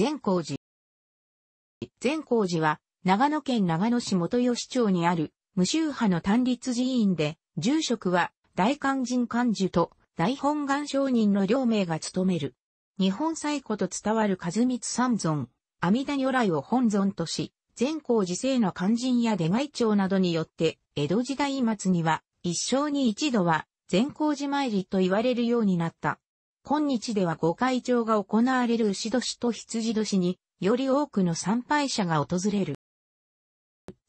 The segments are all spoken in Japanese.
善光寺。善光寺は、長野県長野市元吉町にある、無宗派の単立寺院で、住職は、大勧人漢寿と、大本願商人の両名が務める。日本最古と伝わる和光三尊、阿弥陀如来を本尊とし、善光寺聖の勧進や出外町などによって、江戸時代末には、一生に一度は、善光寺参りと言われるようになった。今日では御会長が行われる牛年と羊年に、より多くの参拝者が訪れる。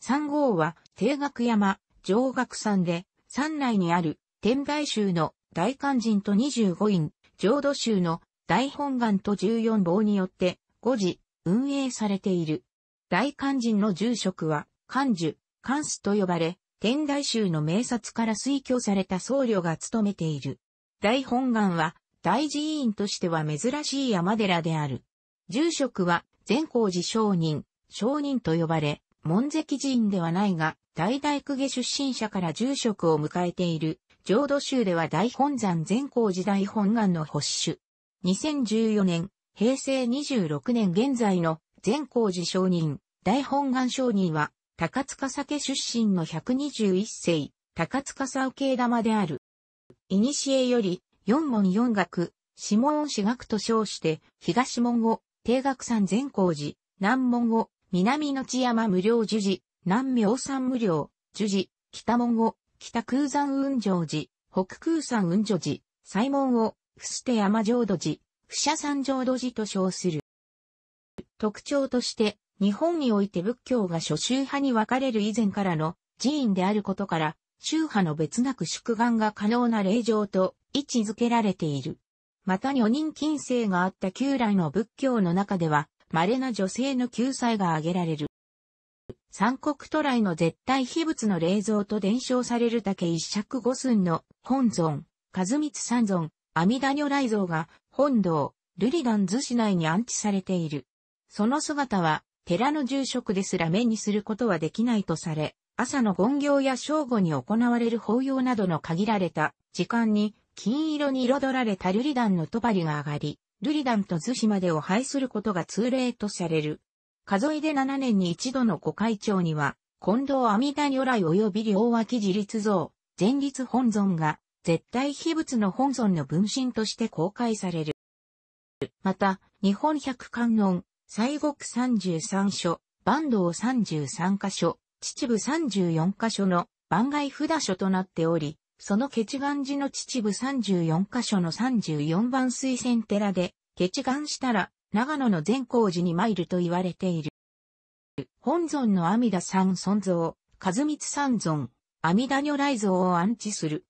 三号は、定額山、上学山で、山内にある、天台宗の大漢人と25院、浄土宗の大本願と14坊によって、5時、運営されている。大漢人の住職は、漢樹、漢須と呼ばれ、天台宗の名刹から推挙された僧侶が務めている。大本願は、大寺院としては珍しい山寺である。住職は善光寺商人、商人と呼ばれ、門跡寺院ではないが、大大公家出身者から住職を迎えている、浄土宗では大本山善光寺大本願の発主。2014年、平成26年現在の善光寺商人、大本願商人は、高塚酒出身の121世、高塚酒玉である。いにしえより、四門四学、指門四学と称して、東門を、定学山善光寺、南門を、南の地山無料樹寺、南明山無料、樹寺、北門を、北空山雲上寺、北空山雲上寺、西門を、伏て山浄土寺、伏者山浄土寺と称する。特徴として、日本において仏教が諸宗派に分かれる以前からの寺院であることから、宗派の別なく祝願が可能な霊場と位置づけられている。また女人禁制があった旧来の仏教の中では、稀な女性の救済が挙げられる。三国渡来の絶対秘仏の霊像と伝承される竹一尺五寸の本尊、和光三尊、阿弥陀如来像が本堂、瑠璃岩図市内に安置されている。その姿は寺の住職ですら目にすることはできないとされ、朝の権行や正午に行われる法要などの限られた時間に金色に彩られた瑠璃弾の帳が上がり、瑠璃弾と寿司までを廃することが通例とされる。数えで7年に一度の御会長には、近藤阿弥陀如来及び両脇自立像、前立本尊が、絶対秘仏の本尊の分身として公開される。また、日本百観音、西国33所、坂東33箇所、秩父34カ所の番外札所となっており、そのケチガン寺の秩父34カ所の34番水仙寺で、ケチガンしたら、長野の善光寺に参ると言われている。本尊の阿弥陀三尊像、和光三尊、阿弥陀如来像を安置する。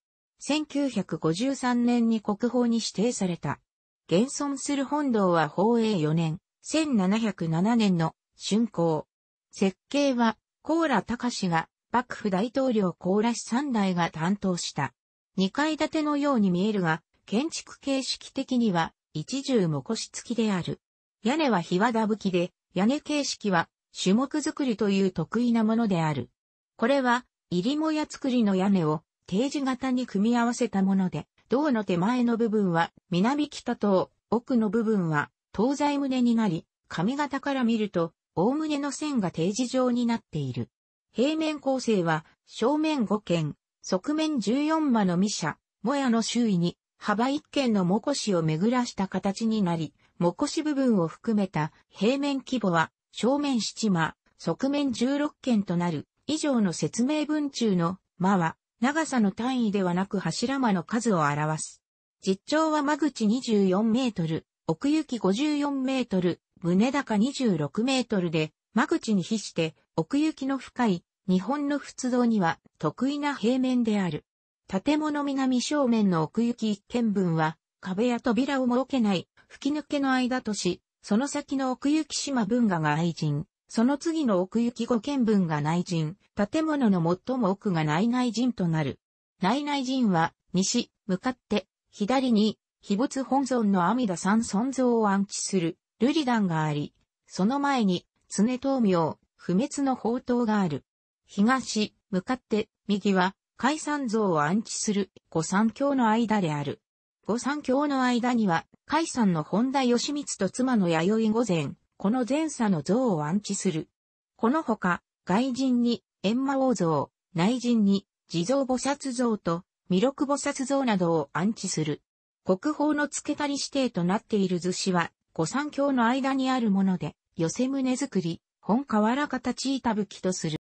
1953年に国宝に指定された。現存する本堂は宝永4年、1707年の竣工。設計はコーラ高氏が幕府大統領コーラ氏3代が担当した。2階建てのように見えるが、建築形式的には一重こし付きである。屋根は日和田吹きで、屋根形式は種木作りという得意なものである。これは、入りもや作りの屋根を定時型に組み合わせたもので、銅の手前の部分は南北と奥の部分は東西胸になり、髪型から見るとおおむねの線が定時状になっている。平面構成は、正面5軒、側面14間のミシャ、もやの周囲に、幅1軒のもこを巡らした形になり、もこ部分を含めた平面規模は、正面7間、側面16軒となる。以上の説明文中の間は、長さの単位ではなく柱間の数を表す。実長は間口24メートル、奥行き54メートル、胸高26メートルで、間口に比して奥行きの深い日本の仏像には得意な平面である。建物南正面の奥行き一見分は壁や扉を設けない吹き抜けの間とし、その先の奥行き島文化が愛人、その次の奥行き五見分が内人、建物の最も奥が内内人となる。内内人は西、向かって、左に、秘仏本尊の阿弥陀三尊像を安置する、ルリダンがあり、その前に、常東明、不滅の宝刀がある。東、向かって、右は、海山像を安置する五三教の間である。五三教の間には、海山の本田義光と妻の弥生御前、この前佐の像を安置する。このほか、外人に、閻魔王像、内人に、地蔵菩薩像と、弥勒菩薩像などを安置する。国宝の付けたり指定となっている図紙は、御三橋の間にあるもので、寄せ棟作り、本河原形板吹とする。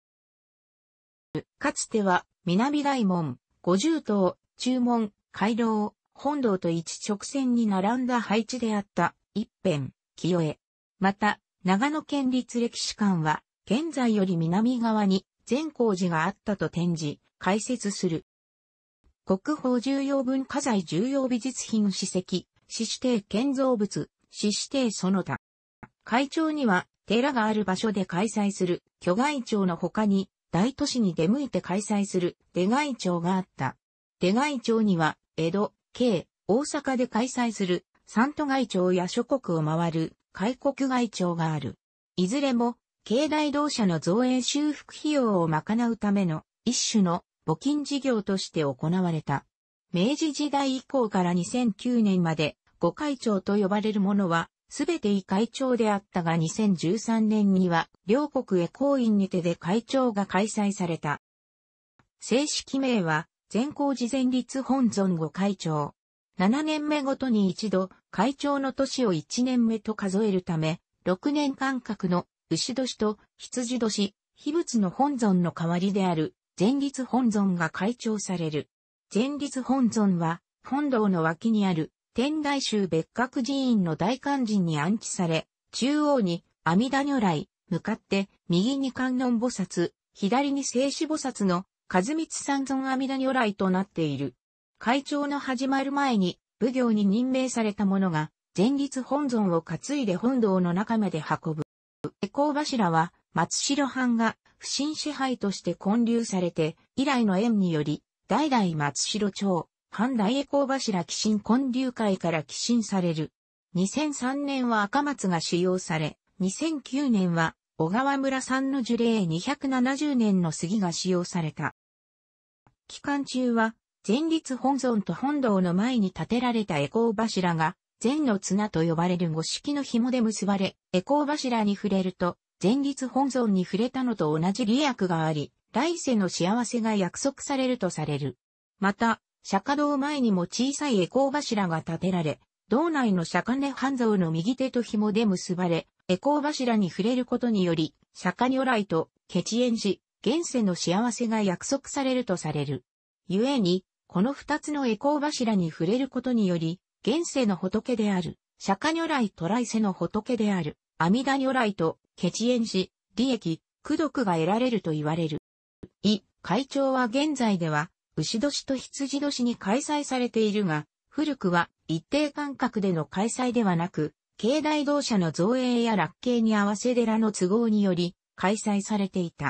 かつては、南大門、五重塔、中門、回廊、本堂と一直線に並んだ配置であった一辺、清江。また、長野県立歴史館は、現在より南側に善光寺があったと展示、解説する。国宝重要文化財重要美術品史跡、史指定建造物、市指定その他。会長には、寺がある場所で開催する、巨外町の他に、大都市に出向いて開催する、出外町があった。出外町には、江戸、京、大阪で開催する、三都外町や諸国を回る、開国外町がある。いずれも、境内同社の造営修復費用を賄うための、一種の募金事業として行われた。明治時代以降から2009年まで御会長と呼ばれる者は、すべて委会長であったが2013年には、両国へ行院にてで会長が開催された。正式名は、全校事前立本尊御会長。7年目ごとに一度、会長の年を1年目と数えるため、6年間隔の牛年と羊年、秘仏の本尊の代わりである、前立本尊が会長される。前立本尊は、本堂の脇にある天台宗別格寺院の大漢寺に安置され、中央に阿弥陀如来、向かって右に観音菩薩、左に聖子菩薩の和光三尊阿弥陀如来となっている。会長の始まる前に、奉行に任命された者が、前立本尊を担いで本堂の中まで運ぶ。下校柱は、松代藩が不審支配として建立されて、以来の縁により、代々松代町、半大エコー柱寄進根流会から寄進される。2003年は赤松が使用され、2009年は小川村さんの樹齢270年の杉が使用された。期間中は、前立本尊と本堂の前に建てられたエコー柱が、前の綱と呼ばれる五色の紐で結ばれ、エコー柱に触れると、前立本尊に触れたのと同じ利益があり、来世の幸せが約束されるとされる。また、釈迦堂前にも小さいエコー柱が建てられ、道内の釈迦根半蔵の右手と紐で結ばれ、エコー柱に触れることにより、釈迦如来と、ケチエンジ、現世の幸せが約束されるとされる。故に、この二つのエコー柱に触れることにより、現世の仏である、釈迦如来と来世の仏である、阿弥陀如来と、ケチエンジ、利益、苦毒が得られると言われる。い、会長は現在では、牛年と羊年に開催されているが、古くは一定間隔での開催ではなく、境内同社の造営や落慶に合わせ寺の都合により開催されていた。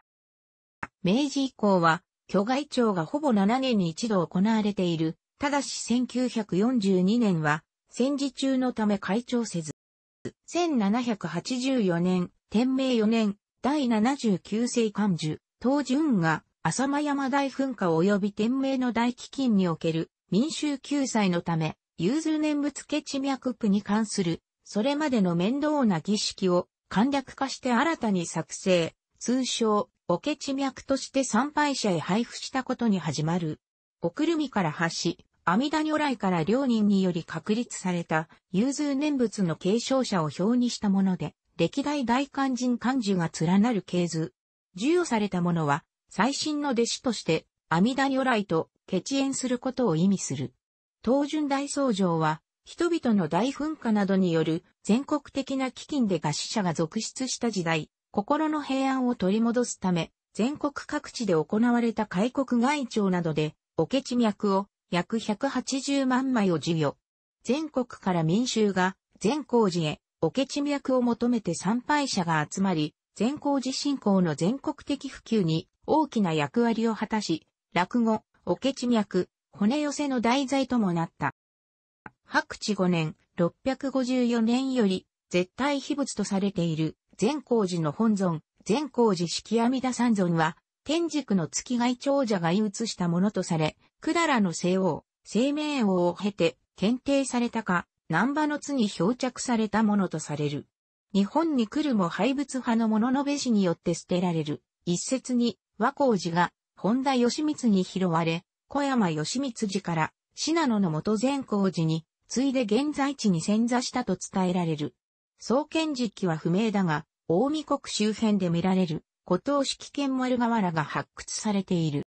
明治以降は、巨外庁がほぼ7年に一度行われている、ただし1942年は戦時中のため会長せず、1784年、天明4年、第79世寿、当東運が浅間山大噴火及び天明の大飢饉における民衆救済のため、融通念仏家地脈区に関する、それまでの面倒な儀式を簡略化して新たに作成、通称、おけ地脈として参拝者へ配布したことに始まる。おくるみから発し、阿弥陀如来から両人により確立された融通念仏の継承者を表にしたもので、歴代大勧人漢字が連なる系図。授与されたものは、最新の弟子として、阿弥陀如来と結縁することを意味する。東順大僧正は、人々の大噴火などによる全国的な飢饉で餓死者が続出した時代、心の平安を取り戻すため、全国各地で行われた開国外庁などで、おけち脈を約180万枚を授与。全国から民衆が善光寺へおけち脈を求めて参拝者が集まり、善光寺信仰の全国的普及に大きな役割を果たし、落語、おけち脈、骨寄せの題材ともなった。白地5年、654年より、絶対秘仏とされている、善光寺の本尊、善光寺式阿弥陀三尊は、天竺の月外長者が移したものとされ、百らの西王、聖明王を経て、検定されたか、南波の津に漂着されたものとされる。日本に来るも廃仏派の物のべしによって捨てられる。一説に、和光寺が本田義光に拾われ、小山義光寺から信濃の元善光寺に、次いで現在地に潜座したと伝えられる。創建時期は不明だが、大見国周辺で見られる、古東式剣丸瓦が発掘されている。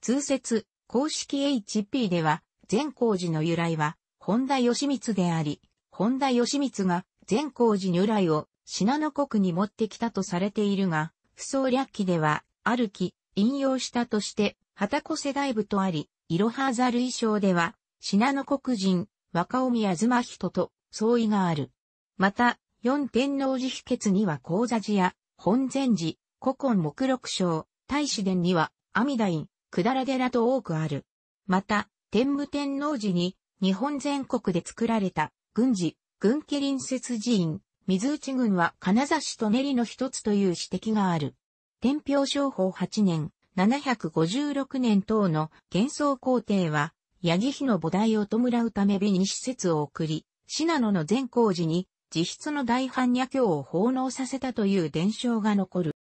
通説、公式 HP では、善光寺の由来は、本田義光であり、本田義光が善光寺如来を信濃国に持ってきたとされているが、不創略記では、あるき、引用したとして、はたこ世代部とあり、いろはざる衣装では、信濃国人、若尾宮妻人と相違がある。また、四天王寺秘訣には高座寺や、本禅寺、古今目録章、大使殿には、阿弥陀院、くだら寺と多くある。また、天武天王寺に、日本全国で作られた、軍事、軍家隣接寺院、水内郡は金指と練りの一つという指摘がある。天平商法8年、756年等の幻想皇帝は、八木妃の母提を弔うため美に施設を送り、信濃の善光寺に自筆の大般若経を奉納させたという伝承が残る。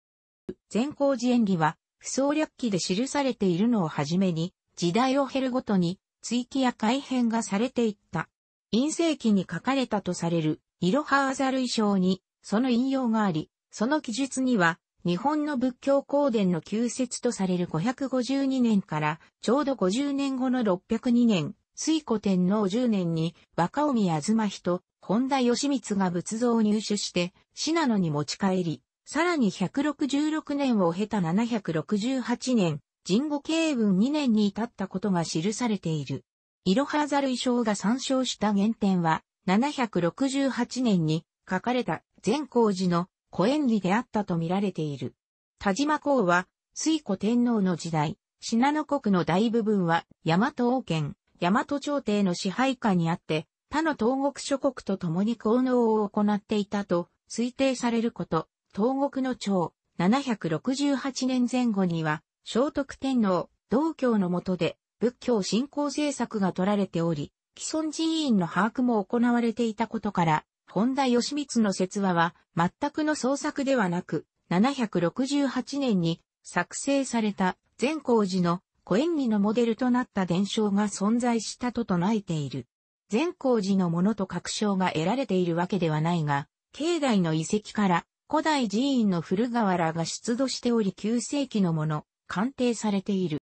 善光寺演技は、不創略記で記されているのをはじめに、時代を経るごとに、追記や改変がされていった。陰性期に書かれたとされる、イロハーザル衣装に、その引用があり、その記述には、日本の仏教公伝の旧説とされる552年から、ちょうど50年後の602年、水古天皇10年に、若臣あずま人、本田義光が仏像を入手して、信濃に持ち帰り、さらに166年を経た768年、神語慶文2年に至ったことが記されている。いろはざる衣装が参照した原点は、768年に書かれた善光寺の小縁理であったと見られている。田島公は、水古天皇の時代、信濃国の大部分は、大和王権、大和朝廷の支配下にあって、他の東国諸国と共に効能を行っていたと推定されること、東国の長、768年前後には、聖徳天皇、道教の下で、仏教信仰政策が取られており、既存寺院の把握も行われていたことから、本田義光の説話は、全くの創作ではなく、768年に作成された善光寺の古演技のモデルとなった伝承が存在したと唱えている。善光寺のものと確証が得られているわけではないが、境内の遺跡から古代寺院の古河原が出土しており9世紀のもの、鑑定されている。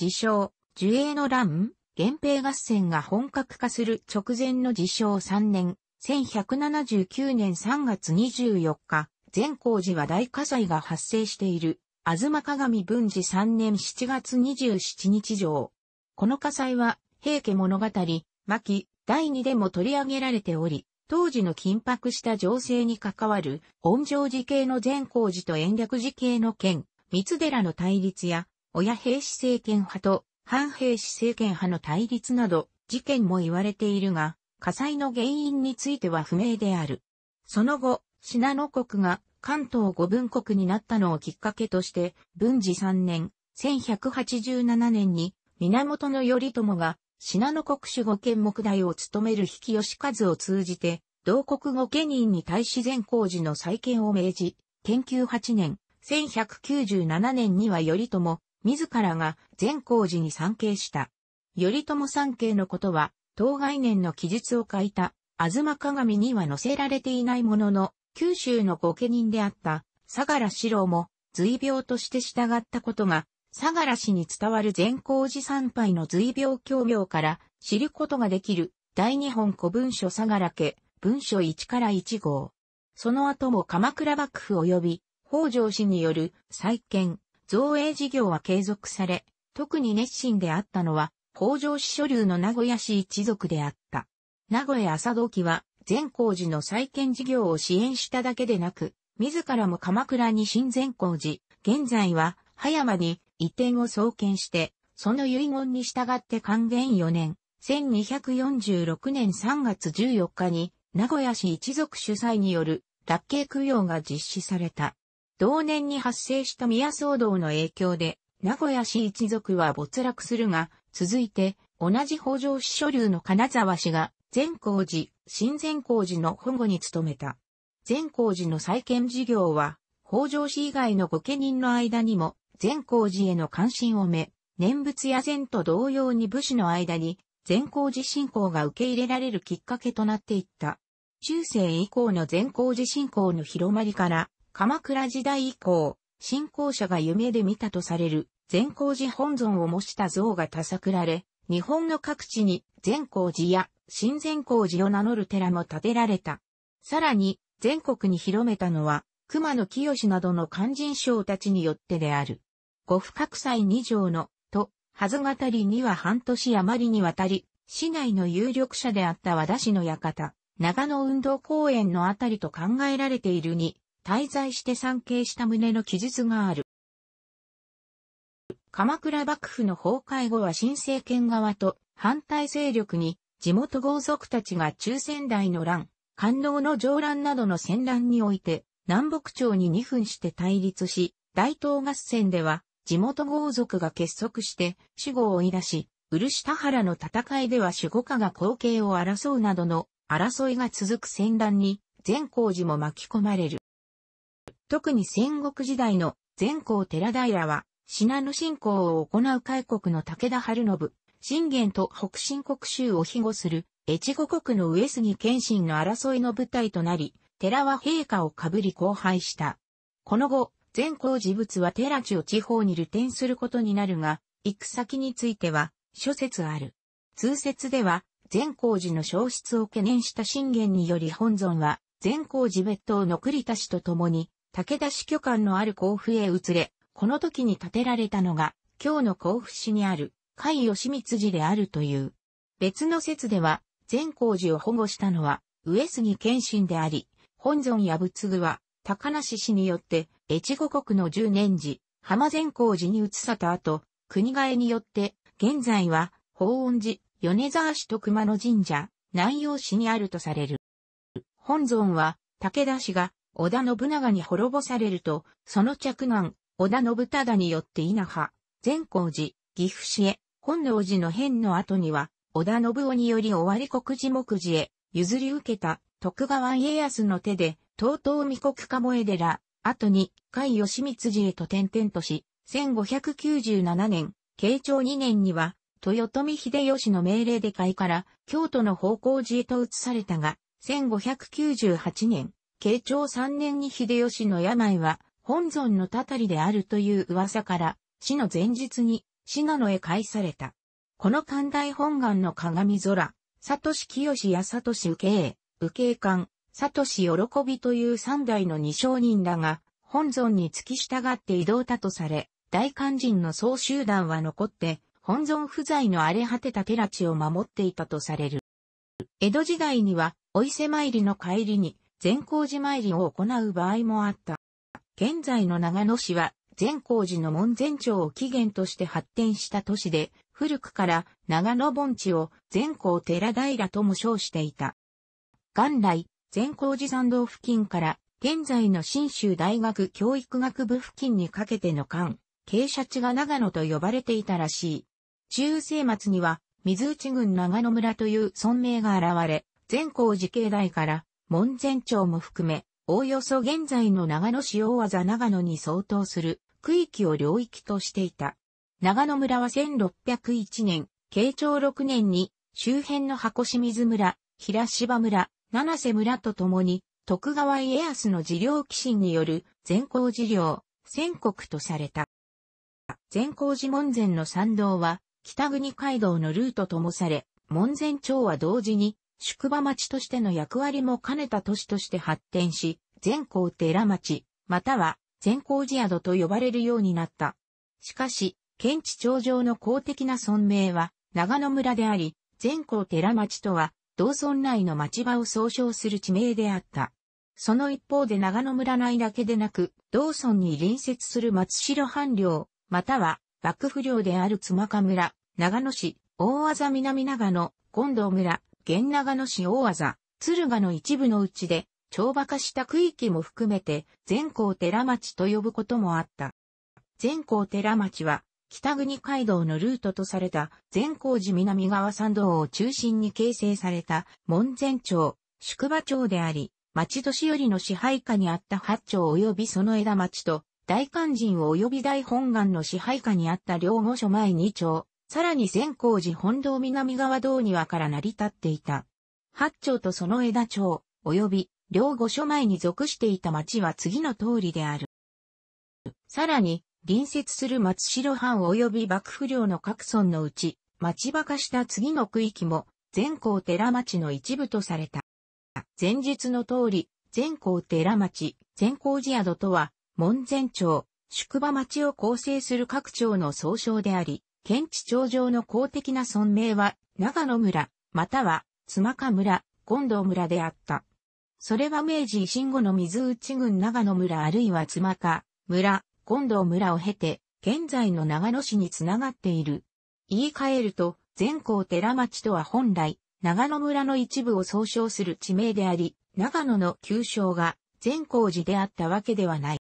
自称、樹影の乱源平合戦が本格化する直前の自称3年、1179年3月24日、善光寺は大火災が発生している、東鏡文治3年7月27日上。この火災は、平家物語、巻、第2でも取り上げられており、当時の緊迫した情勢に関わる、恩情寺系の善光寺と延暦寺系の県、三寺の対立や、親兵士政権派と反兵士政権派の対立など、事件も言われているが、火災の原因については不明である。その後、信濃国が関東五分国になったのをきっかけとして、文治三年、1187年に、源頼朝が、信濃国守護権目代を務める引吉和を通じて、同国御家人に対し善光寺の再建を命じ、研究八年、1197年には頼朝、自らが善光寺に参詣した。頼朝参詣のことは、当概念の記述を書いた、あずま鏡には載せられていないものの、九州の御家人であった、相良四郎も、随病として従ったことが、相良氏に伝わる善光寺参拝の随病教業から知ることができる、大日本古文書相良家、文書1から1号。その後も鎌倉幕府及び、北条氏による再建、造営事業は継続され、特に熱心であったのは、北条氏所流の名古屋市一族であった。名古屋朝時は、善光寺の再建事業を支援しただけでなく、自らも鎌倉に新善光寺、現在は、葉山に移転を創建して、その遺言に従って還元4年、1246年3月14日に、名古屋市一族主催による、楽慶供養が実施された。同年に発生した宮騒動の影響で、名古屋市一族は没落するが、続いて、同じ北条氏所流の金沢氏が、善光寺、新善光寺の保護に努めた。善光寺の再建事業は、北条氏以外の御家人の間にも、善光寺への関心をめ、念仏や善と同様に武士の間に、善光寺信仰が受け入れられるきっかけとなっていった。中世以降の善光寺信仰の広まりから、鎌倉時代以降、信仰者が夢で見たとされる、善光寺本尊を模した像が多作られ、日本の各地に善光寺や新善光寺を名乗る寺も建てられた。さらに、全国に広めたのは、熊野清などの勧進賞たちによってである。五不覚祭二条の、と、はずがたりには半年余りにわたり、市内の有力者であった和田氏の館、長野運動公園のあたりと考えられているに、滞在して参詣した旨の記述がある。鎌倉幕府の崩壊後は新政権側と反対勢力に地元豪族たちが中仙台の乱、官能の上乱などの戦乱において南北朝に2分して対立し、大東合戦では地元豪族が結束して守護を追い出し、漆田原の戦いでは守護家が後継を争うなどの争いが続く戦乱に善光寺も巻き込まれる。特に戦国時代の善光寺平は信濃信仰を行う開国の武田晴信、信玄と北新国州を庇護する、越後国の上杉謙信の争いの舞台となり、寺は陛下をかぶり荒廃した。この後、善皇寺仏は寺地を地方に流転することになるが、行く先については、諸説ある。通説では、善皇寺の消失を懸念した信玄により本尊は、善皇寺別当の栗田氏と共に、武田氏居官のある甲府へ移れ、この時に建てられたのが、今日の甲府市にある、甲斐義光寺であるという。別の説では、善光寺を保護したのは、上杉謙信であり、本尊や仏具は、高梨氏によって、越後国の十年時、浜善光寺に移さた後、国替えによって、現在は、法恩寺、米沢市と熊野神社、南陽市にあるとされる。本尊は、武田氏が、織田信長に滅ぼされると、その着難、織田信忠によって稲葉、善光寺、岐阜市へ、本能寺の変の後には、織田信夫により終わり国寺目寺へ、譲り受けた徳川家康の手で、東東御国鴨江寺、後に、甲斐義光寺へと転々とし、1597年、慶長2年には、豊臣秀吉の命令で会から京都の方向寺へと移されたが、1598年、慶長3年に秀吉の病は本尊のたたりであるという噂から、死の前日に、死なのへ返された。この寛大本願の鏡空、サトシ清やサトシ受け受け官、サトシ喜びという三代の二商人らが、本尊に付き従って移動たとされ、大肝心の総集団は残って、本尊不在の荒れ果てた寺地を守っていたとされる。江戸時代には、お伊勢参りの帰りに、善光寺参りを行う場合もあった。現在の長野市は、善光寺の門前町を起源として発展した都市で、古くから長野盆地を善光寺平とも称していた。元来、善光寺山道付近から現在の新州大学教育学部付近にかけての間、傾斜地が長野と呼ばれていたらしい。中世末には、水内郡長野村という村名が現れ、善光寺境内から門前町も含め、おおよそ現在の長野市大和長野に相当する区域を領域としていた。長野村は1601年、慶長6年に周辺の箱清水村、平芝村、七瀬村とともに徳川家康の事業寄進による善光事業、全国とされた。善光寺門前の参道は北国街道のルートともされ、門前町は同時に宿場町としての役割も兼ねた都市として発展し、善光寺町、または善光寺宿と呼ばれるようになった。しかし、県地頂上の公的な村名は長野村であり、善光寺町とは同村内の町場を総称する地名であった。その一方で長野村内だけでなく、同村に隣接する松代藩領、または幕府領である妻鹿村、長野市、大技南長野、近藤村、源長野市大技、敦賀の一部のうちで、帳馬化した区域も含めて、全校寺町と呼ぶこともあった。全校寺町は、北国街道のルートとされた全高寺南側参道を中心に形成された門前町、宿場町であり、町年寄りの支配下にあった八町及びその枝町と、大肝人及び大本願の支配下にあった両御所前二町、さらに善光寺本堂南側道庭から成り立っていた。八丁とその枝町、及び両御所前に属していた町は次の通りである。さらに、隣接する松代藩及び幕府領の各村のうち、町ばかした次の区域も、善光寺町の一部とされた。前述の通り、善光寺町、善光寺宿とは、門前町、宿場町を構成する各町の総称であり、県地頂上の公的な村名は、長野村、または、妻家村、権藤村であった。それは明治維新後の水内郡長野村あるいは妻家村、権藤村を経て、現在の長野市につながっている。言い換えると、善光寺町とは本来、長野村の一部を総称する地名であり、長野の旧称が善光寺であったわけではない。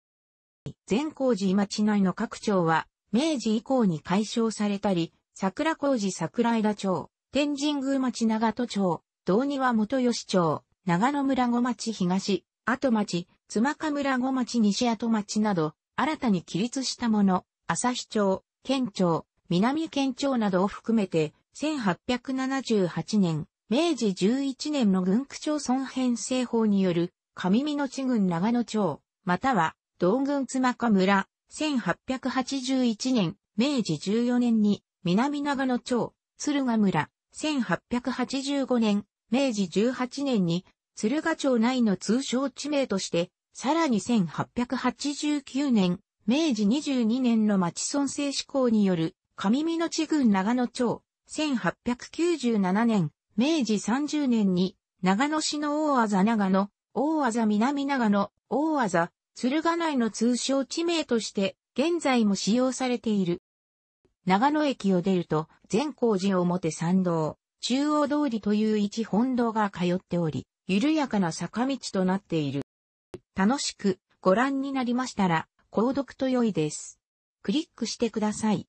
善光寺町内の各町は明治以降に解消されたり、桜小路桜枝町、天神宮町長戸町、道庭元吉町、長野村小町東、後町、妻か村小町西後町など、新たに起立したもの、日町、県庁、南県庁などを含めて、1878年、明治11年の軍区町村編成法による、上美の地郡長野町、または、道軍妻か村、1881年、明治14年に、南長野町、鶴ヶ村、1885年、明治18年に、鶴ヶ町内の通称地名として、さらに1889年、明治22年の町村政施行による、上美の地郡長野町、1897年、明治30年に、長野市の大技長野、大技南長野、大技鶴ヶ内の通称地名として、現在も使用されている。長野駅を出ると、善光寺表参道、中央通りという一本道が通っており、緩やかな坂道となっている。楽しくご覧になりましたら、購読と良いです。クリックしてください。